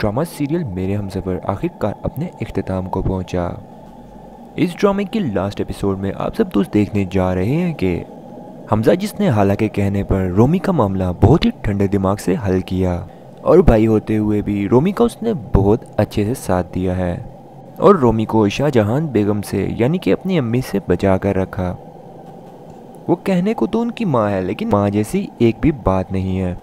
Drama serial मेरे सफ़र आखिरकार अपने अख्ताम को पहुंचा। इस ड्रामे के लास्ट एपिसोड में आप सब दोस्त देखने जा रहे हैं कि हमजा जिसने हालांकि कहने पर रोमी का मामला बहुत ही ठंडे दिमाग से हल किया और भाई होते हुए भी रोमी का उसने बहुत अच्छे से साथ दिया है और रोमी को शाहजहान बेगम से यानी कि अपनी अम्मी से बचा कर रखा वो कहने को तो उनकी माँ है लेकिन माँ जैसी एक भी बात नहीं है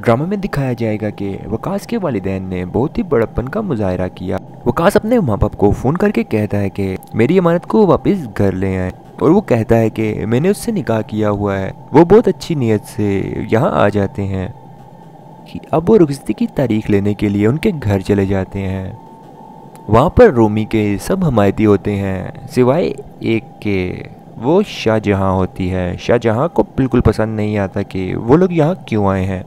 ड्रामा में दिखाया जाएगा कि वकास के वालदेन ने बहुत ही बड़प्पन का मुजाहरा किया वकास अपने माँ बाप को फ़ोन करके कहता है कि मेरी इमारत को वापस घर ले आए और वो कहता है कि मैंने उससे निकाह किया हुआ है वो बहुत अच्छी नीयत से यहाँ आ जाते हैं कि अब वो रुखती की तारीख लेने के लिए उनके घर चले जाते हैं वहाँ पर रोमी के सब हमायती होते हैं सिवाय एक के वो शाहजहाँ होती है शाहजहाँ को बिल्कुल पसंद नहीं आता कि वो लोग यहाँ क्यों आए हैं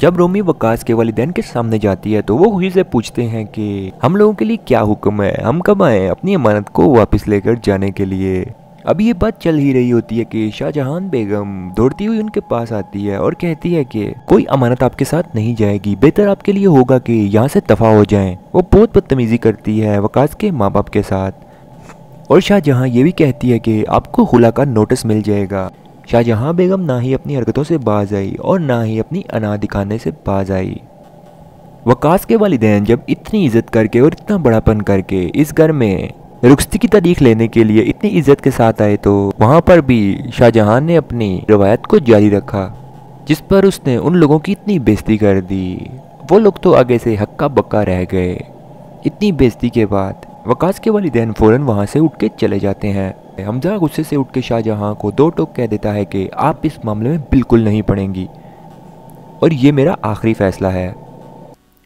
जब रोमी वकास के वालदेन के सामने जाती है तो वो खुशी से पूछते हैं कि हम लोगों के लिए क्या हुक्म है हम कब आए अपनी अमानत को वापस लेकर जाने के लिए अब ये बात चल ही रही होती है कि शाहजहान बेगम दौड़ती हुई उनके पास आती है और कहती है कि कोई अमानत आपके साथ नहीं जाएगी बेहतर आपके लिए होगा कि यहाँ से दफा हो जाएं। वो बहुत बदतमीजी करती है वकास के माँ बाप के साथ और शाहजहाँ ये भी कहती है कि आपको हुला का नोटिस मिल जाएगा शाहजहाँ बेगम ना ही अपनी हरकतों से बाज आई और ना ही अपनी अना दिखाने से बाज आई वकास के वालदेन जब इतनी इज्जत करके और इतना बड़ापन करके इस घर में रुखती की तारीख लेने के लिए इतनी इज्जत के साथ आए तो वहाँ पर भी शाहजहाँ ने अपनी रवायत को जारी रखा जिस पर उसने उन लोगों की इतनी बेजती कर दी वो लोग तो आगे से हक्का बक्का रह गए इतनी बेजती के बाद वकास के वालदेन फ़ौरन वहाँ से उठ के चले जाते हैं हमजा गुस्से से उठ के शाहजहाँ को दो टोक कह देता है कि आप इस मामले में बिल्कुल नहीं पड़ेंगी और ये मेरा आखिरी फैसला है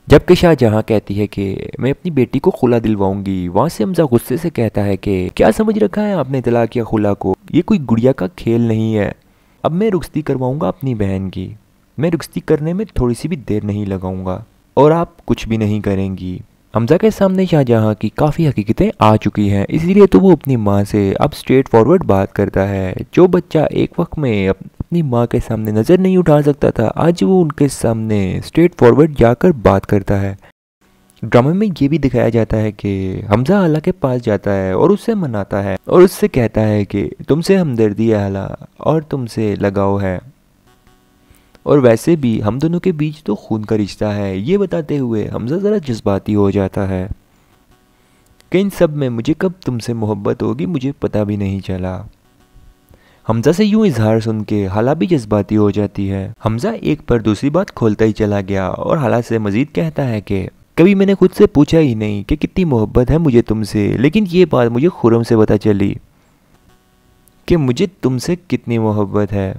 जबकि शाहजहाँ कहती है कि मैं अपनी बेटी को खुला दिलवाऊंगी वहाँ से हमजा गुस्से से कहता है कि क्या समझ रखा है आपने तलाक या खुला को ये कोई गुड़िया का खेल नहीं है अब मैं रुखती करवाऊंगा अपनी बहन की मैं रुखती करने में थोड़ी सी भी देर नहीं लगाऊंगा और आप कुछ भी नहीं करेंगी हमजा के सामने शाहजहाँ की काफ़ी हकीकतें आ चुकी हैं इसीलिए तो वो अपनी माँ से अब स्ट्रेट फॉरवर्ड बात करता है जो बच्चा एक वक्त में अपनी माँ के सामने नज़र नहीं उठा सकता था आज वो उनके सामने स्ट्रेट फॉरवर्ड जाकर बात करता है ड्रामे में ये भी दिखाया जाता है कि हमजा आला के पास जाता है और उससे मनाता है और उससे कहता है कि तुमसे हमदर्दी है आला और तुमसे लगाव है और वैसे भी हम दोनों के बीच तो खून का रिश्ता है ये बताते हुए हमजा ज़रा जज्बाती हो जाता है कि इन सब में मुझे कब तुमसे मोहब्बत होगी मुझे पता भी नहीं चला हमजा से यूं इजहार सुन के हाला भी जज्बाती हो जाती है हमजा एक पर दूसरी बात खोलता ही चला गया और हाला से मजीद कहता है कि कभी मैंने खुद से पूछा ही नहीं कि कितनी मोहब्बत है मुझे तुमसे लेकिन ये बात मुझे खुरम से पता चली कि मुझे तुमसे कितनी मोहब्बत है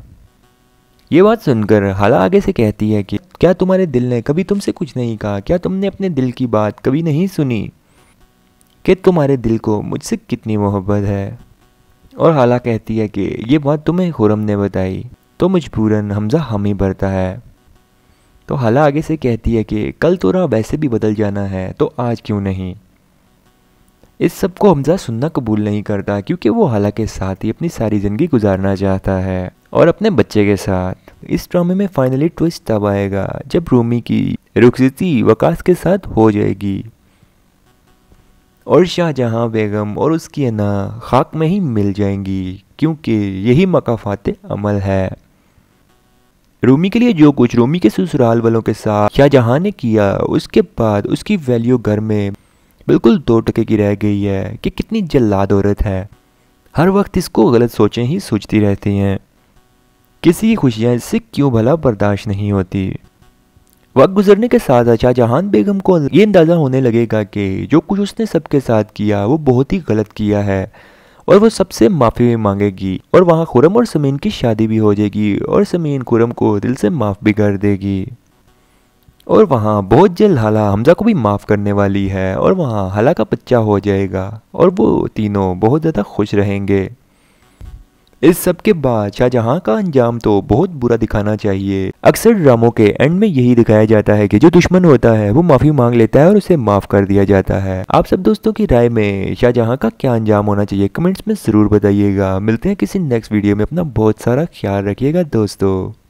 ये बात सुनकर हाला आगे से कहती है कि क्या तुम्हारे दिल ने कभी तुमसे कुछ नहीं कहा क्या तुमने अपने दिल की बात कभी नहीं सुनी कि तुम्हारे दिल को मुझसे कितनी मोहब्बत है और हाला कहती है कि ये बात तुम्हें खुरम ने बताई तो मजबूरन हमजा हम ही भरता है तो हाला आगे से कहती है कि कल तो रहा वैसे भी बदल जाना है तो आज क्यों नहीं इस सब को हमजा सुनना कबूल नहीं करता क्योंकि वो हाला के साथ ही अपनी सारी ज़िंदगी गुजारना चाहता है और अपने बच्चे के साथ इस ड्रामे में फाइनली ट्विस्ट तब आएगा जब रूमी की रुखसती वकास के साथ हो जाएगी और शाहजहाँ बेगम और उसकी अना खाक में ही मिल जाएंगी क्योंकि यही मकाफात अमल है रूमी के लिए जो कुछ रूमी के ससुराल वालों के साथ शाहजहाँ ने किया उसके बाद उसकी वैल्यू घर में बिल्कुल दो टके की रह गई है कि कितनी जल्लाद औरत है हर वक्त इसको गलत सोचें ही सोचती रहती हैं किसी की खुशियाँ इससे क्यों भला बर्दाश्त नहीं होती वक्त गुजरने के साथ अच्छा जहान बेगम को ये अंदाज़ा होने लगेगा कि जो कुछ उसने सबके साथ किया वो बहुत ही गलत किया है और वो सबसे माफ़ी भी मांगेगी और वहाँ खुरम और समीन की शादी भी हो जाएगी और समीन खुरम को दिल से माफ़ भी कर देगी और वहाँ बहुत जल्द हाला हमजा को भी माफ़ करने वाली है और वहाँ हाला का बच्चा हो जाएगा और वो तीनों बहुत ज़्यादा खुश रहेंगे इस सब के बाद शाहजहां का अंजाम तो बहुत बुरा दिखाना चाहिए अक्सर ड्रामों के एंड में यही दिखाया जाता है कि जो दुश्मन होता है वो माफी मांग लेता है और उसे माफ कर दिया जाता है आप सब दोस्तों की राय में शाहजहां का क्या अंजाम होना चाहिए कमेंट्स में जरूर बताइएगा मिलते हैं किसी नेक्स्ट वीडियो में अपना बहुत सारा ख्याल रखिएगा दोस्तों